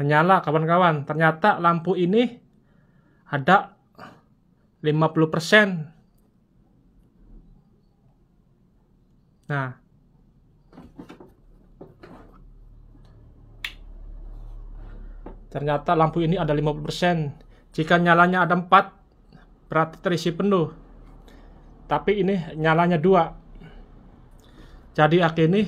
menyala kawan-kawan. Ternyata lampu ini ada 50%. Nah, ternyata lampu ini ada 50%. Jika nyalanya ada 4, berarti terisi penuh. Tapi ini nyalanya 2. Jadi akhirnya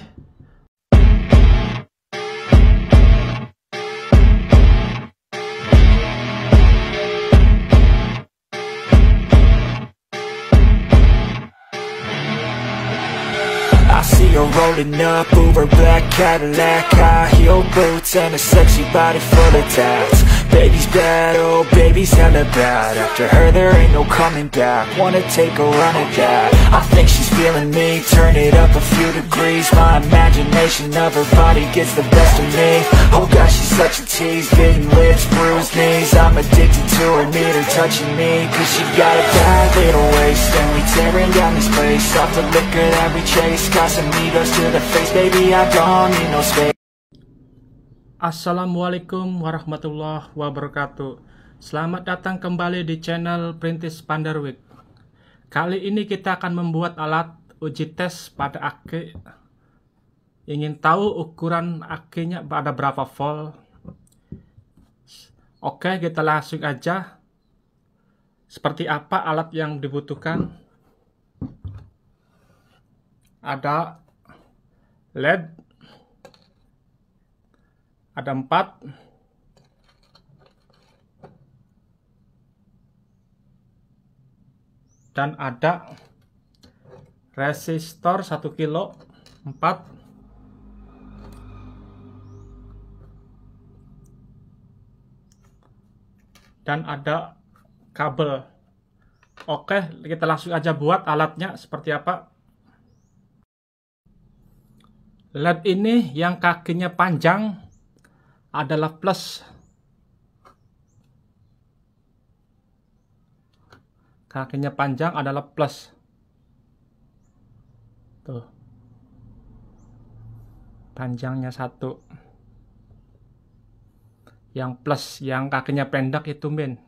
rolling up Uber black Cadillac High heel boots and a sexy body full of tats Baby's bad, oh, baby's hella bad After her there ain't no coming back Wanna take a run at that I think she's feeling me, turn it up a few degrees My imagination of her body gets the best of me Oh gosh, she's such a tease, bitten lips, bruised knees I'm addicted to her, need her touching me Cause she got a bad little waist And we tearing down this place Off the liquor that we chase Got some to the face, baby I don't need no space Assalamualaikum warahmatullahi wabarakatuh. Selamat datang kembali di channel Printis Panderwick. Kali ini kita akan membuat alat uji tes pada aki Ingin tahu ukuran akinya pada berapa volt? Oke, kita langsung aja. Seperti apa alat yang dibutuhkan? Ada LED ada empat dan ada resistor 1 kilo 4 dan ada kabel oke kita langsung aja buat alatnya seperti apa LED ini yang kakinya panjang adalah plus kakinya panjang adalah plus tuh panjangnya satu yang plus yang kakinya pendek itu min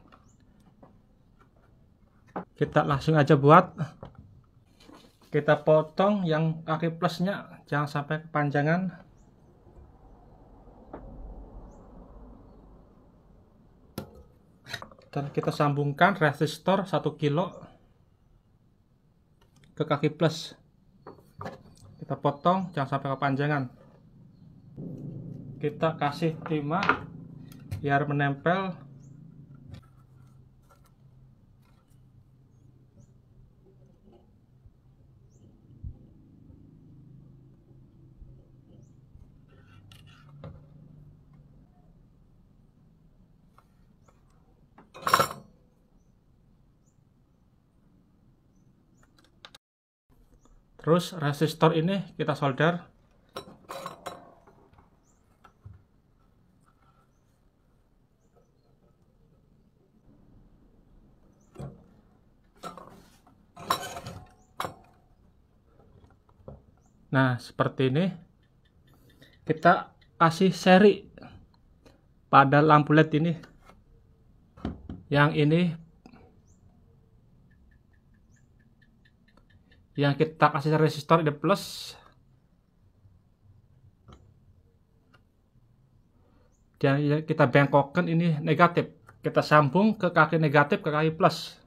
kita langsung aja buat kita potong yang kaki plusnya jangan sampai kepanjangan dan kita sambungkan resistor 1 kilo ke kaki plus kita potong jangan sampai kepanjangan kita kasih timah biar menempel terus resistor ini kita solder Nah, seperti ini. Kita kasih seri pada lampu LED ini. Yang ini yang kita kasih resistor ide plus dan kita bengkokkan ini negatif kita sambung ke kaki negatif ke kaki plus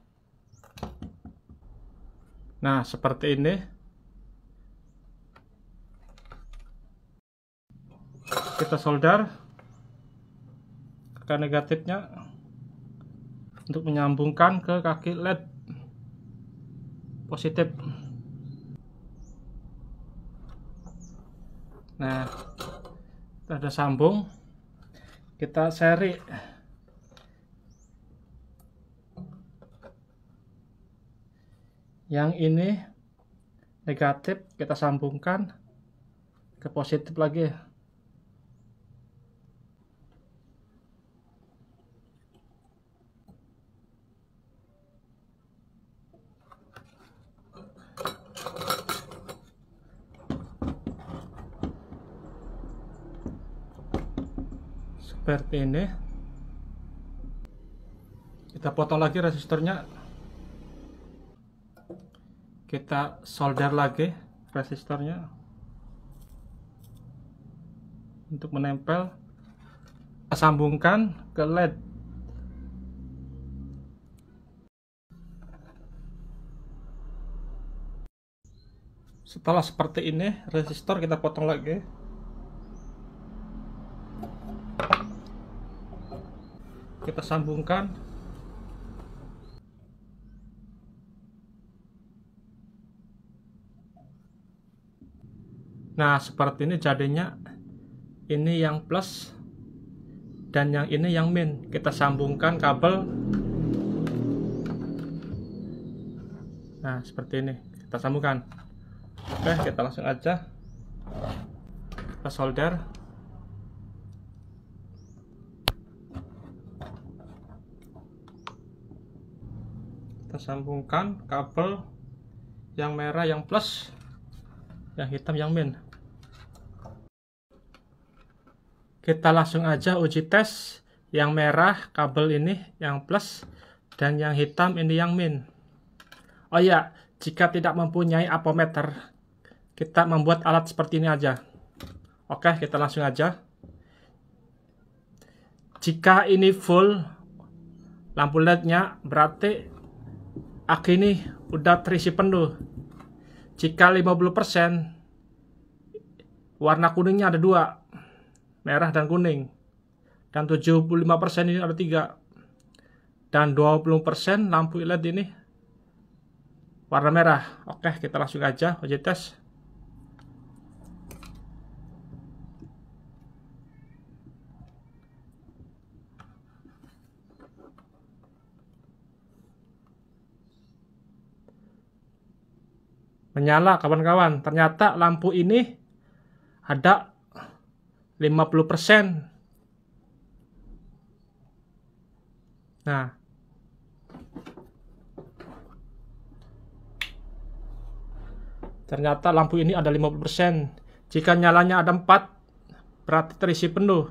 nah seperti ini kita solder ke negatifnya untuk menyambungkan ke kaki led positif nah ada sambung kita seri yang ini negatif kita sambungkan ke positif lagi seperti ini kita potong lagi resistornya kita solder lagi resistornya untuk menempel kita sambungkan ke LED setelah seperti ini resistor kita potong lagi kita sambungkan nah seperti ini jadinya ini yang plus dan yang ini yang min kita sambungkan kabel nah seperti ini kita sambungkan oke kita langsung aja kita solder kita sambungkan kabel yang merah yang plus yang hitam yang min kita langsung aja uji tes yang merah kabel ini yang plus dan yang hitam ini yang min oh ya jika tidak mempunyai apometer kita membuat alat seperti ini aja oke kita langsung aja jika ini full lampu lednya berarti aki ini udah terisi penuh jika 50% warna kuningnya ada dua merah dan kuning dan 75% ini ada tiga dan 20% lampu LED ini warna merah oke kita langsung aja uji tes menyala kawan-kawan ternyata lampu ini ada 50% nah ternyata lampu ini ada 50% jika nyalanya ada 4 berarti terisi penuh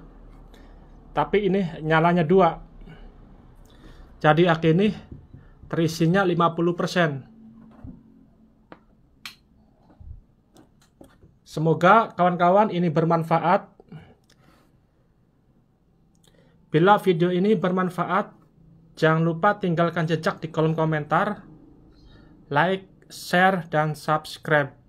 tapi ini nyalanya 2 jadi akhirnya terisinya 50% Semoga kawan-kawan ini bermanfaat. Bila video ini bermanfaat, jangan lupa tinggalkan jejak di kolom komentar, like, share, dan subscribe.